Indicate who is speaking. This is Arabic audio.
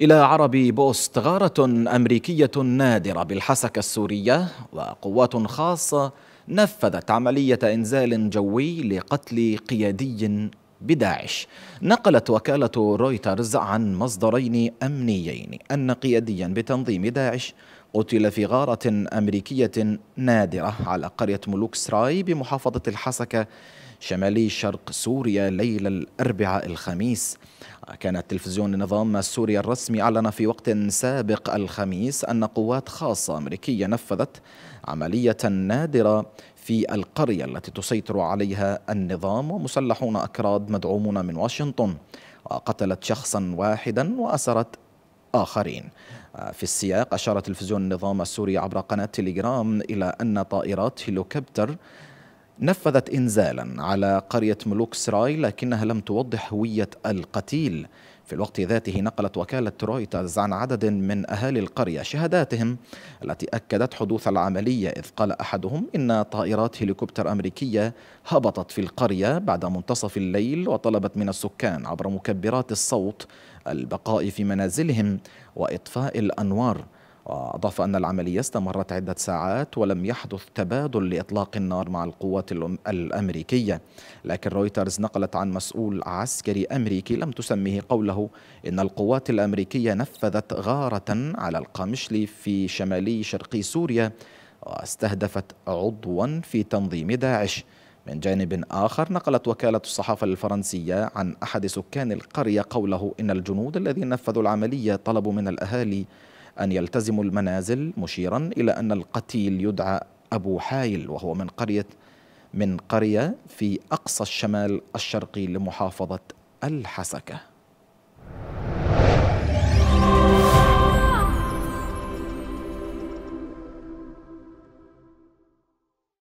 Speaker 1: إلى عرب بوست غارة أمريكية نادرة بالحسكة السورية وقوات خاصة نفذت عملية إنزال جوي لقتل قيادي بداعش نقلت وكالة رويترز عن مصدرين أمنيين أن قياديا بتنظيم داعش قتل في غارة أمريكية نادرة على قرية ملوك سراي بمحافظة الحسكة شمالي شرق سوريا ليلة الأربعاء الخميس كان التلفزيون النظام السوري الرسمي أعلن في وقت سابق الخميس أن قوات خاصة أمريكية نفذت عملية نادرة في القرية التي تسيطر عليها النظام ومسلحون أكراد مدعومون من واشنطن وقتلت شخصا واحدا وأسرت آخرين آه، في السياق أشار تلفزيون النظام السوري عبر قناة تليجرام إلى أن طائرات هيلوكوبتر نفذت إنزالا على قرية ملوك سراي لكنها لم توضح هوية القتيل في الوقت ذاته نقلت وكالة رويترز عن عدد من أهالي القرية شهاداتهم التي أكدت حدوث العملية إذ قال أحدهم إن طائرات هليكوبتر أمريكية هبطت في القرية بعد منتصف الليل وطلبت من السكان عبر مكبرات الصوت البقاء في منازلهم وإطفاء الأنوار وأضاف أن العملية استمرت عدة ساعات ولم يحدث تبادل لإطلاق النار مع القوات الأمريكية لكن رويترز نقلت عن مسؤول عسكري أمريكي لم تسميه قوله إن القوات الأمريكية نفذت غارة على القامشلي في شمالي شرقي سوريا واستهدفت عضوا في تنظيم داعش من جانب آخر نقلت وكالة الصحافة الفرنسية عن أحد سكان القرية قوله إن الجنود الذين نفذوا العملية طلبوا من الأهالي أن يلتزموا المنازل مشيرا إلى أن القتيل يدعى أبو حايل وهو من قرية من قرية في أقصى الشمال الشرقي لمحافظة الحسكة